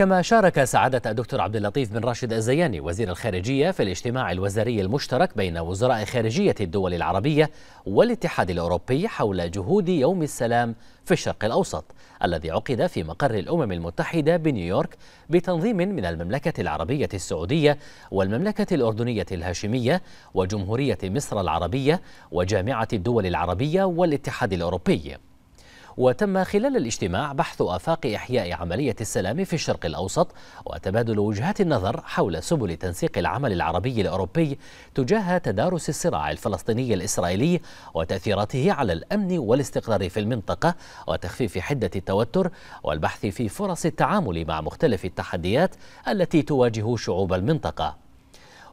كما شارك سعادة الدكتور عبد اللطيف بن راشد الزياني وزير الخارجية في الاجتماع الوزاري المشترك بين وزراء خارجية الدول العربية والاتحاد الأوروبي حول جهود يوم السلام في الشرق الأوسط الذي عقد في مقر الأمم المتحدة بنيويورك بتنظيم من المملكة العربية السعودية والمملكة الأردنية الهاشمية وجمهورية مصر العربية وجامعة الدول العربية والاتحاد الأوروبي وتم خلال الاجتماع بحث آفاق إحياء عملية السلام في الشرق الأوسط وتبادل وجهات النظر حول سبل تنسيق العمل العربي الأوروبي تجاه تدارس الصراع الفلسطيني الإسرائيلي وتأثيراته على الأمن والاستقرار في المنطقة وتخفيف حدة التوتر والبحث في فرص التعامل مع مختلف التحديات التي تواجه شعوب المنطقة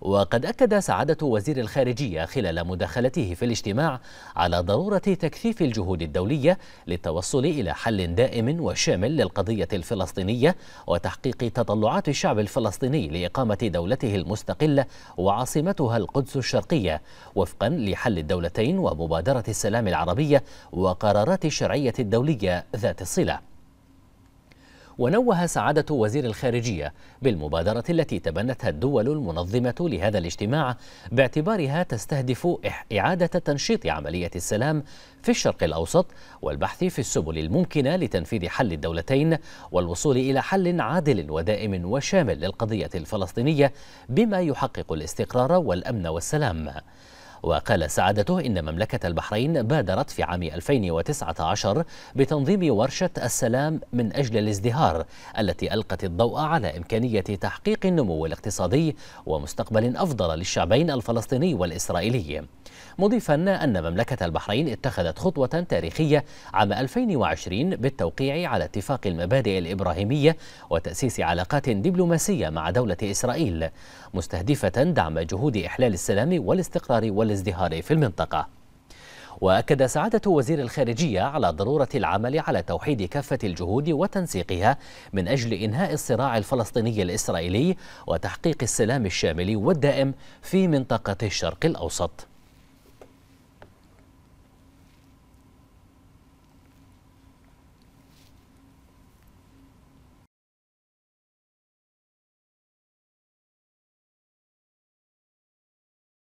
وقد أكد سعادة وزير الخارجية خلال مداخلته في الاجتماع على ضرورة تكثيف الجهود الدولية للتوصل إلى حل دائم وشامل للقضية الفلسطينية وتحقيق تطلعات الشعب الفلسطيني لإقامة دولته المستقلة وعاصمتها القدس الشرقية وفقا لحل الدولتين ومبادرة السلام العربية وقرارات الشرعية الدولية ذات الصلة ونوه سعادة وزير الخارجية بالمبادرة التي تبنتها الدول المنظمة لهذا الاجتماع باعتبارها تستهدف إعادة تنشيط عملية السلام في الشرق الأوسط والبحث في السبل الممكنة لتنفيذ حل الدولتين والوصول إلى حل عادل ودائم وشامل للقضية الفلسطينية بما يحقق الاستقرار والأمن والسلام. وقال سعادته إن مملكة البحرين بادرت في عام 2019 بتنظيم ورشة السلام من أجل الازدهار التي ألقت الضوء على إمكانية تحقيق النمو الاقتصادي ومستقبل أفضل للشعبين الفلسطيني والإسرائيلي مضيفا أن مملكة البحرين اتخذت خطوة تاريخية عام 2020 بالتوقيع على اتفاق المبادئ الإبراهيمية وتأسيس علاقات دبلوماسية مع دولة إسرائيل مستهدفة دعم جهود إحلال السلام والاستقرار والاستقرار والازدهار في المنطقة وأكد سعادة وزير الخارجية على ضرورة العمل على توحيد كافة الجهود وتنسيقها من أجل إنهاء الصراع الفلسطيني الإسرائيلي وتحقيق السلام الشامل والدائم في منطقة الشرق الأوسط